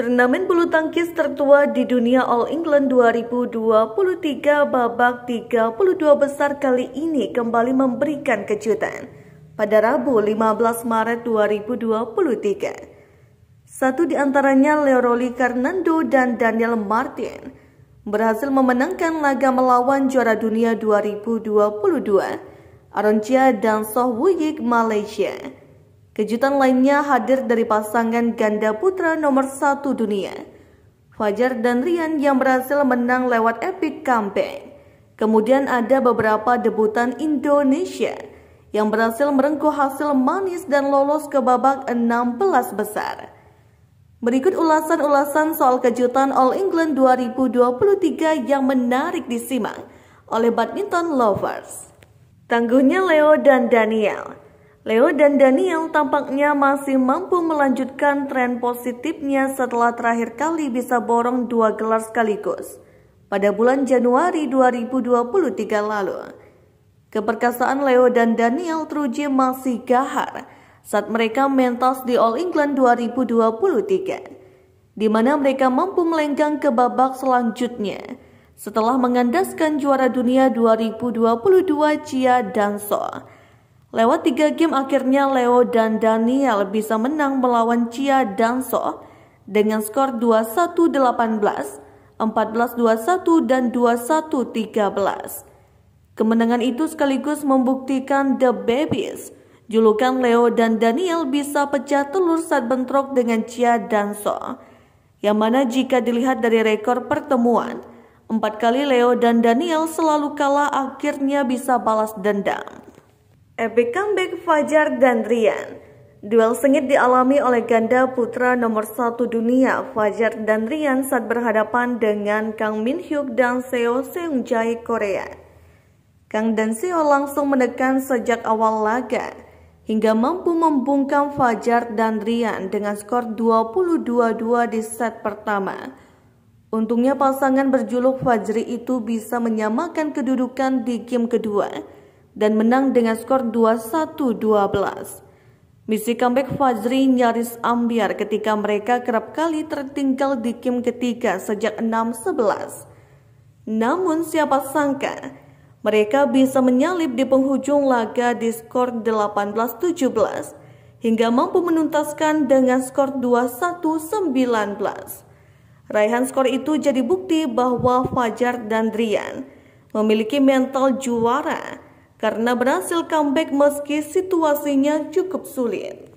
Turnamen bulu tangkis tertua di dunia All England 2023 babak 32 besar kali ini kembali memberikan kejutan. Pada Rabu 15 Maret 2023, satu di antaranya Leoroli Karnando dan Daniel Martin berhasil memenangkan laga melawan juara dunia 2022 Aronjia dan Soh Wuyik Malaysia. Kejutan lainnya hadir dari pasangan ganda putra nomor satu dunia, Fajar dan Rian yang berhasil menang lewat epic campaign. Kemudian ada beberapa debutan Indonesia yang berhasil merengkuh hasil manis dan lolos ke babak 16 besar. Berikut ulasan-ulasan soal kejutan All England 2023 yang menarik disimak oleh badminton lovers. Tangguhnya Leo dan Daniel. Leo dan Daniel tampaknya masih mampu melanjutkan tren positifnya setelah terakhir kali bisa borong dua gelar sekaligus pada bulan Januari 2023 lalu. Keperkasaan Leo dan Daniel teruji masih gahar saat mereka mentas di All England 2023, di mana mereka mampu melenggang ke babak selanjutnya setelah mengandaskan juara dunia 2022 Chia dan Soa. Lewat tiga game akhirnya Leo dan Daniel bisa menang melawan Chia dan So dengan skor 21-18, 14-21 dan 21-13. Kemenangan itu sekaligus membuktikan The Babies, julukan Leo dan Daniel bisa pecah telur saat bentrok dengan Chia dan So. Yang mana jika dilihat dari rekor pertemuan, empat kali Leo dan Daniel selalu kalah akhirnya bisa balas dendam. Epic comeback Fajar dan Rian Duel sengit dialami oleh ganda putra nomor satu dunia Fajar dan Rian saat berhadapan dengan Kang Min Hyuk dan Seo Seung Jae Korea. Kang dan Seo langsung menekan sejak awal laga hingga mampu membungkam Fajar dan Rian dengan skor 22-2 di set pertama. Untungnya pasangan berjuluk Fajri itu bisa menyamakan kedudukan di game kedua dan menang dengan skor 21-12. Misi comeback Fajri nyaris ambiar ketika mereka kerap kali tertinggal di game ketiga sejak 6-11. Namun siapa sangka, mereka bisa menyalip di penghujung laga di skor 18-17 hingga mampu menuntaskan dengan skor 21-19. Raihan skor itu jadi bukti bahwa Fajar dan Drian memiliki mental juara karena berhasil comeback meski situasinya cukup sulit.